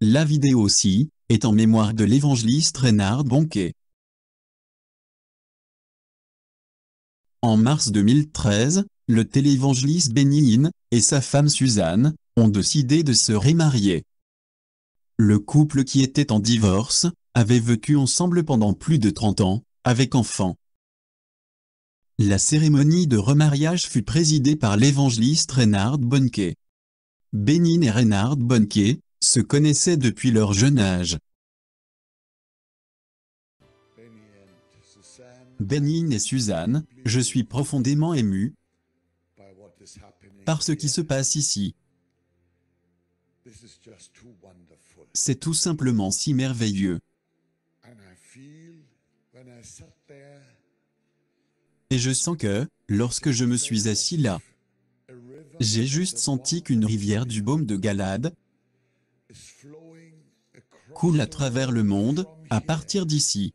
La vidéo aussi, est en mémoire de l'évangéliste Reynard Bonquet. En mars 2013, le télévangéliste Bénine et sa femme Suzanne ont décidé de se remarier. Le couple qui était en divorce avait vécu ensemble pendant plus de 30 ans, avec enfants. La cérémonie de remariage fut présidée par l'évangéliste Reynard Bonquet. Bénin et Reynard Bonquet se connaissaient depuis leur jeune âge. Benin et Suzanne, je suis profondément ému par ce qui se passe ici. C'est tout simplement si merveilleux. Et je sens que, lorsque je me suis assis là, j'ai juste senti qu'une rivière du baume de Galade, coule à travers le monde à partir d'ici,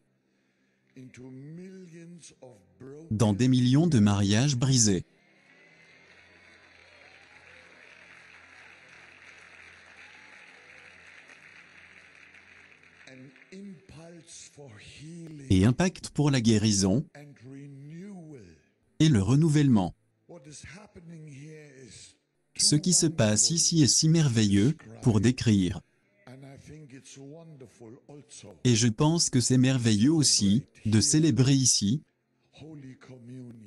dans des millions de mariages brisés. et impact pour la guérison et le renouvellement. Ce qui se passe ici est si merveilleux pour décrire. Et je pense que c'est merveilleux aussi de célébrer ici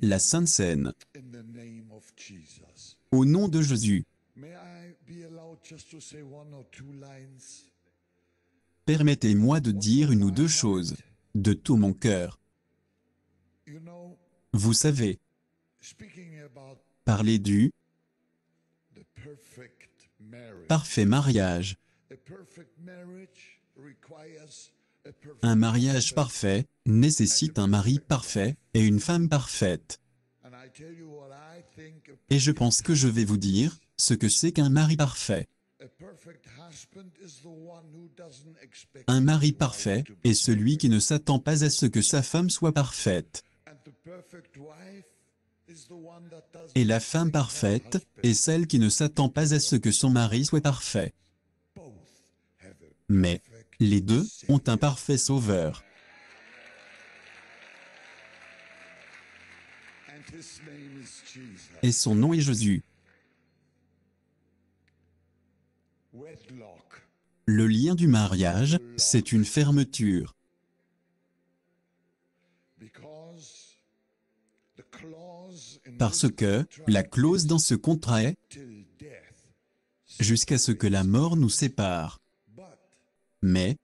la Sainte Seine au nom de Jésus. Permettez-moi de dire une ou deux choses de tout mon cœur. Vous savez, parler du Parfait mariage. Un mariage parfait nécessite un mari parfait et une femme parfaite. Et je pense que je vais vous dire ce que c'est qu'un mari parfait. Un mari parfait est celui qui ne s'attend pas à ce que sa femme soit parfaite. Et la femme parfaite est celle qui ne s'attend pas à ce que son mari soit parfait. Mais les deux ont un parfait sauveur. Et son nom est Jésus. Le lien du mariage, c'est une fermeture. Parce que la clause dans ce contrat est jusqu'à ce que la mort nous sépare. Mais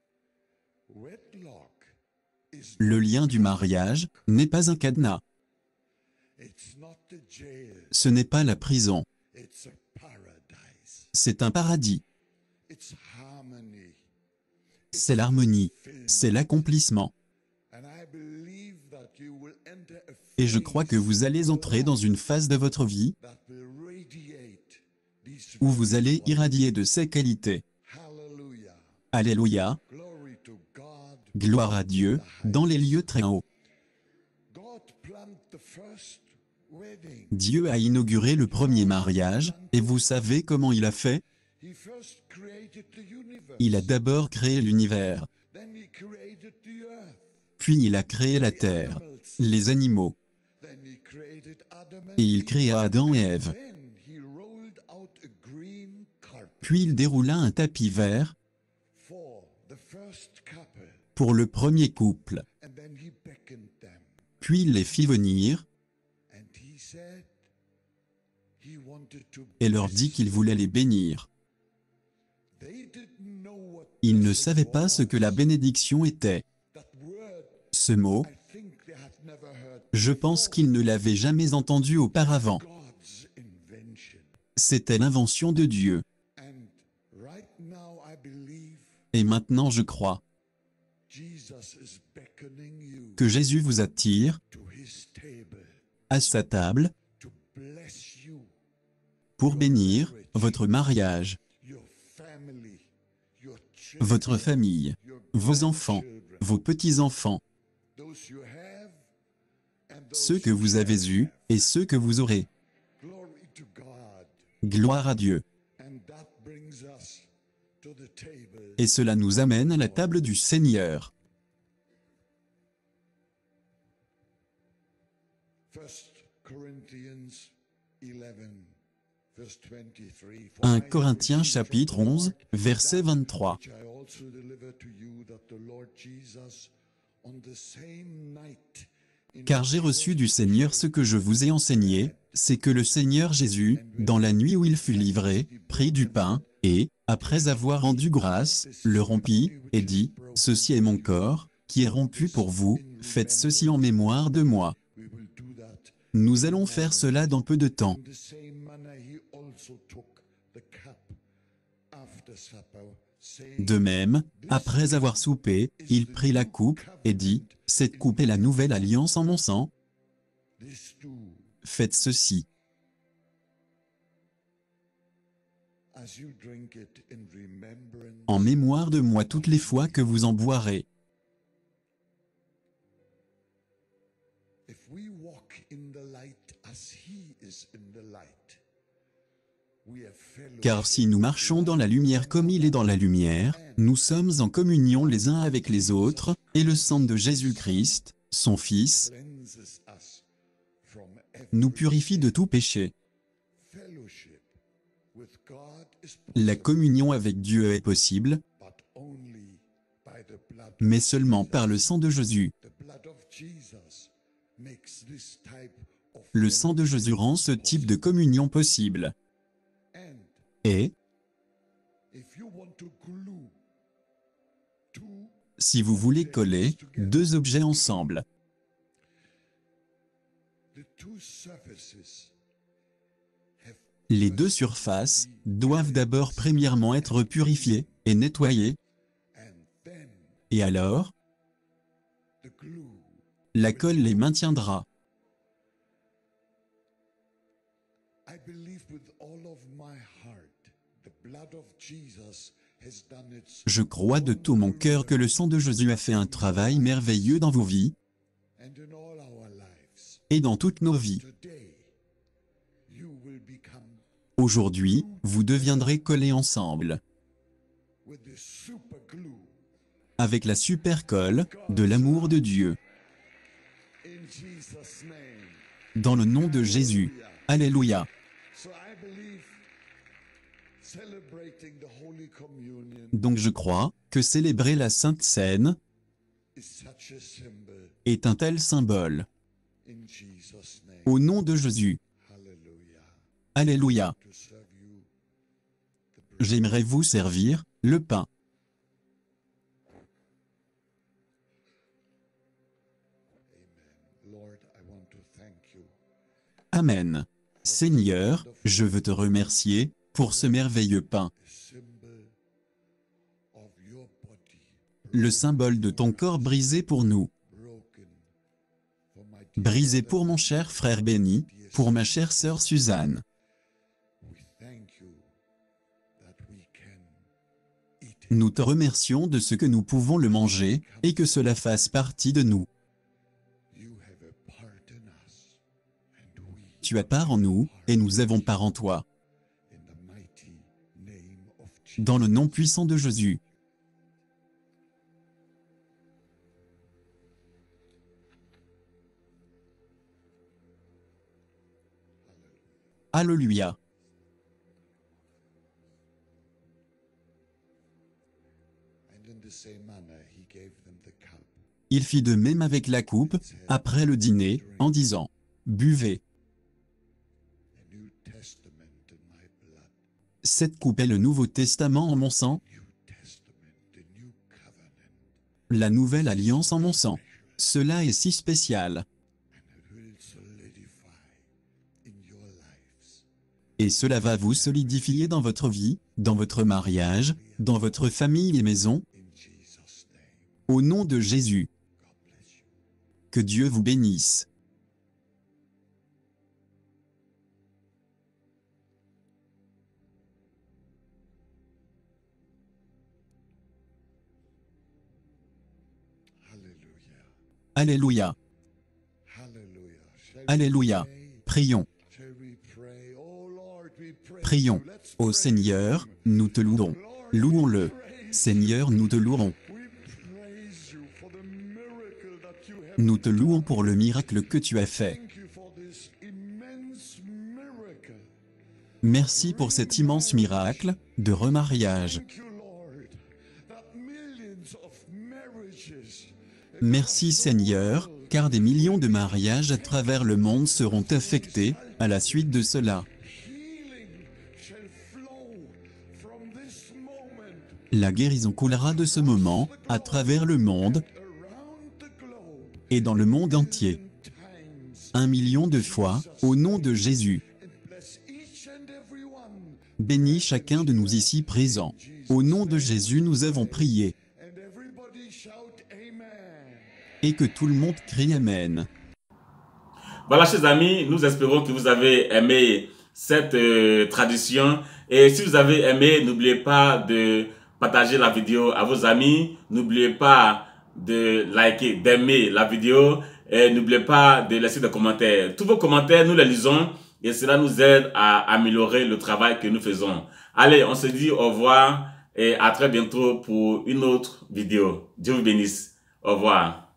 le lien du mariage n'est pas un cadenas. Ce n'est pas la prison. C'est un paradis. C'est l'harmonie. C'est l'accomplissement. et je crois que vous allez entrer dans une phase de votre vie où vous allez irradier de ces qualités. Alléluia. Gloire à Dieu, dans les lieux très hauts. Dieu a inauguré le premier mariage, et vous savez comment il a fait Il a d'abord créé l'univers, puis il a créé la terre, les animaux, et il créa Adam et Ève. Puis il déroula un tapis vert pour le premier couple. Puis il les fit venir et leur dit qu'il voulait les bénir. Ils ne savaient pas ce que la bénédiction était. Ce mot, je pense qu'il ne l'avait jamais entendu auparavant. C'était l'invention de Dieu. Et maintenant je crois que Jésus vous attire à sa table pour bénir votre mariage, votre famille, vos enfants, vos petits-enfants, ceux que vous avez eus et ceux que vous aurez. Gloire à Dieu. Et cela nous amène à la table du Seigneur. « 1 Corinthiens chapitre 11, verset 23. « car j'ai reçu du Seigneur ce que je vous ai enseigné, c'est que le Seigneur Jésus, dans la nuit où il fut livré, prit du pain, et, après avoir rendu grâce, le rompit, et dit, « Ceci est mon corps, qui est rompu pour vous, faites ceci en mémoire de moi. » Nous allons faire cela dans peu de temps. De même, après avoir soupé, il prit la coupe, et dit, « Cette coupe est la nouvelle alliance en mon sang. Faites ceci. » en mémoire de moi toutes les fois que vous en boirez. Car si nous marchons dans la lumière comme il est dans la lumière, nous sommes en communion les uns avec les autres, et le sang de Jésus-Christ, son Fils, nous purifie de tout péché. La communion avec Dieu est possible, mais seulement par le sang de Jésus. Le sang de Jésus rend ce type de communion possible. Et si vous voulez coller deux objets ensemble, les deux surfaces doivent d'abord premièrement être purifiées et nettoyées, et alors, la colle les maintiendra. Je crois de tout mon cœur que le sang de Jésus a fait un travail merveilleux dans vos vies et dans toutes nos vies. Aujourd'hui, vous deviendrez collés ensemble avec la super colle de l'amour de Dieu. Dans le nom de Jésus. Alléluia. Donc je crois que célébrer la Sainte Seine est un tel symbole. Au nom de Jésus. Alléluia. J'aimerais vous servir le pain. Amen. Seigneur, je veux te remercier pour ce merveilleux pain, le symbole de ton corps brisé pour nous, brisé pour mon cher frère béni, pour ma chère sœur Suzanne. Nous te remercions de ce que nous pouvons le manger et que cela fasse partie de nous. Tu as part en nous et nous avons part en toi dans le nom puissant de Jésus. Alléluia. Il fit de même avec la coupe, après le dîner, en disant, Buvez. Cette coupe est le Nouveau Testament en mon sang. La Nouvelle Alliance en mon sang. Cela est si spécial. Et cela va vous solidifier dans votre vie, dans votre mariage, dans votre famille et maison. Au nom de Jésus. Que Dieu vous bénisse. Alléluia. Alléluia. Prions. Oh, Prions. Ô Seigneur, nous te louons. Louons-le. Seigneur, nous te louons. Nous te louons pour le miracle que tu as fait. Merci pour cet immense miracle de remariage. Merci Seigneur, car des millions de mariages à travers le monde seront affectés, à la suite de cela. La guérison coulera de ce moment, à travers le monde, et dans le monde entier. Un million de fois, au nom de Jésus. Bénis chacun de nous ici présents. Au nom de Jésus nous avons prié et que tout le monde crie Amen. Voilà, chers amis, nous espérons que vous avez aimé cette euh, tradition. Et si vous avez aimé, n'oubliez pas de partager la vidéo à vos amis. N'oubliez pas de liker, d'aimer la vidéo. Et n'oubliez pas de laisser des commentaires. Tous vos commentaires, nous les lisons. Et cela nous aide à améliorer le travail que nous faisons. Allez, on se dit au revoir et à très bientôt pour une autre vidéo. Dieu vous bénisse. Au revoir.